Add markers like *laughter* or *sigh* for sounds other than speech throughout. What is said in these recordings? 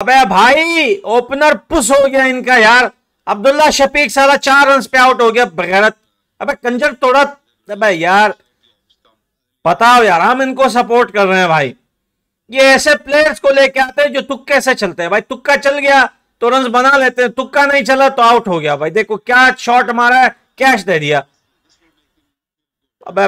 अबे भाई opener push हो गया इनका यार अब्दुल्ला शफीक सारा चार रन पे आउट हो गया बगैरत अबे कंजर तोड़ा अबे यार बताओ यार हम इनको सपोर्ट कर रहे हैं भाई ये ऐसे प्लेयर्स को लेके आते हैं जो तुक्के से चलते हैं भाई तुक्का चल गया तो रन बना लेते हैं तुक्का नहीं चला तो आउट हो गया भाई देखो क्या शॉट मारा है कैश दे दिया अब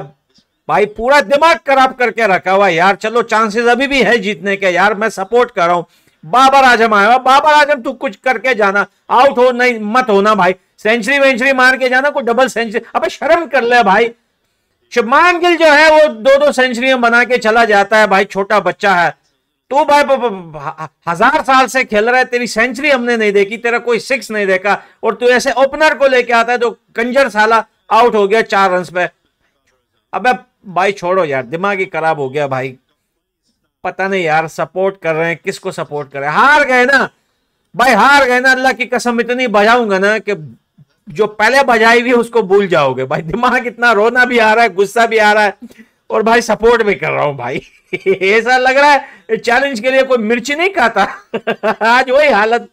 भाई पूरा दिमाग खराब करके रखा हुआ यार चलो चांसेस अभी भी है जीतने के यार मैं सपोर्ट कर रहा हूं बाबर आजम आया बाबर आजम तू कुछ करके जाना आउट हो नहीं मत होना भाई सेंचुरी वेंचुरी मार के जाना कोई डबल सेंचुरी अब शर्म कर ले भाई शुभमान गिल जो है वो दो दो सेंचुरी बना के चला जाता है भाई छोटा बच्चा है तू भाई हजार साल से खेल रहा है तेरी सेंचुरी हमने नहीं देखी तेरा कोई सिक्स नहीं देखा और तू ऐसे ओपनर को लेके आता है जो तो कंजर साला आउट हो गया चार रन पे अबे भाई छोड़ो यार दिमाग ही खराब हो गया भाई पता नहीं यार सपोर्ट कर रहे हैं किसको सपोर्ट कर रहे हैं हार गए ना भाई हार गए ना अल्लाह की कसम इतनी बजाऊंगा ना कि जो पहले बजाई हुई उसको भूल जाओगे भाई दिमाग इतना रोना भी आ रहा है गुस्सा भी आ रहा है और भाई सपोर्ट भी कर रहा हूं भाई *laughs* ऐसा लग रहा है चैलेंज के लिए कोई मिर्ची नहीं खाता *laughs* आज वही हालत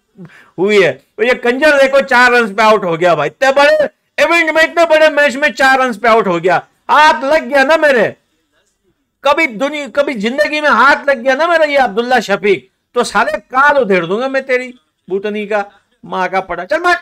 हुई है तो ये कंजर देखो चार रन पे आउट हो गया भाई इतने बड़े इवेंट में इतने बड़े मैच में चार रन पे आउट हो गया हाथ लग गया ना मेरे कभी दुनिया कभी जिंदगी में हाथ लग गया ना मेरा ये अब्दुल्ला शफीक तो सारे काल उधेड़ दूंगा मैं तेरी बूटनी का माँ का पड़ा चल मैं